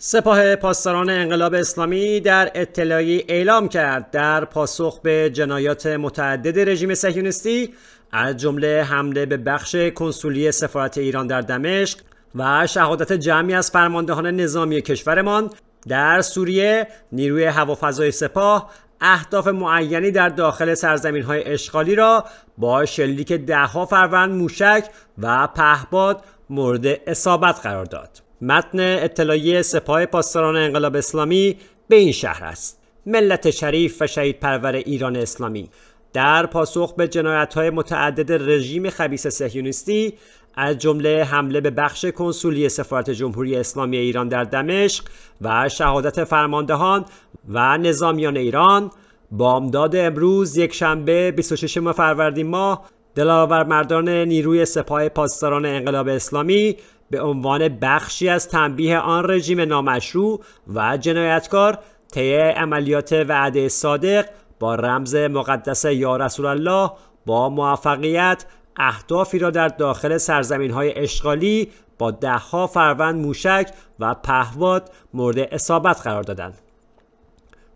سپاه پاسداران انقلاب اسلامی در اطلاعی اعلام کرد در پاسخ به جنایات متعدد رژیم صهیونیستی از جمله حمله به بخش کنسولی سفارت ایران در دمشق و شهادت جمعی از فرماندهان نظامی کشورمان در سوریه نیروی هوافضای سپاه اهداف معینی در داخل سرزمین های اشغالی را با شلیک دهها فروند موشک و پهباد مورد اصابت قرار داد متن اطلاعیه سپاه پاسداران انقلاب اسلامی به این شهر است ملت شریف و شهید پرور ایران اسلامی در پاسخ به های متعدد رژیم خبیس سهیونیستی از جمله حمله به بخش کنسولی سفارت جمهوری اسلامی ایران در دمشق و شهادت فرماندهان و نظامیان ایران بامداد امروز یک شنبه 26 فروردین ماه دلاور مردان نیروی سپاه پاسداران انقلاب اسلامی به عنوان بخشی از تنبیه آن رژیم نامشروع و جنایتکار طی عملیات وعده صادق با رمز مقدس یا رسول الله با موفقیت اهدافی را در داخل سرزمین های اشغالی با دهها فروند موشک و پهواد مورد اصابت قرار دادند.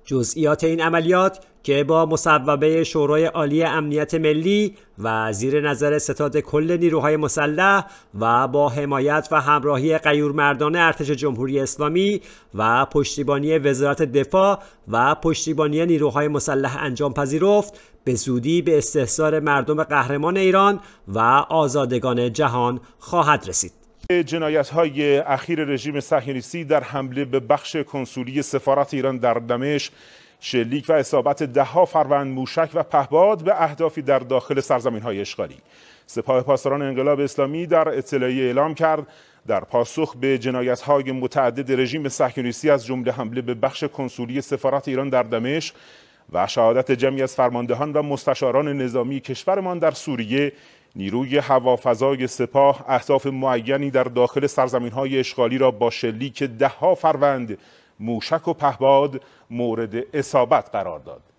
جزئیات این عملیات که با مصوبه شورای عالی امنیت ملی و زیر نظر ستاد کل نیروهای مسلح و با حمایت و همراهی مردان ارتش جمهوری اسلامی و پشتیبانی وزارت دفاع و پشتیبانی نیروهای مسلح انجام پذیرفت به زودی به استحصار مردم قهرمان ایران و آزادگان جهان خواهد رسید. جنایت های اخیر رژیم صهیونیستی در حمله به بخش کنسولی سفارت ایران در دمشق شلیک و اصابت دهها فروند موشک و پهباد به اهدافی در داخل سرزمین های اشغالی سپاه پاسداران انقلاب اسلامی در اطلاعی اعلام کرد در پاسخ به جنایت های متعدد رژیم صهیونیستی از جمله حمله به بخش کنسولی سفارت ایران در دمشق و شهادت جمعی از فرماندهان و مستشاران نظامی کشورمان در سوریه نیروی هوافضای سپاه اهداف معینی در داخل سرزمین های اشغالی را با شلیک دهها فروند موشک و پهباد مورد اصابت قرار داد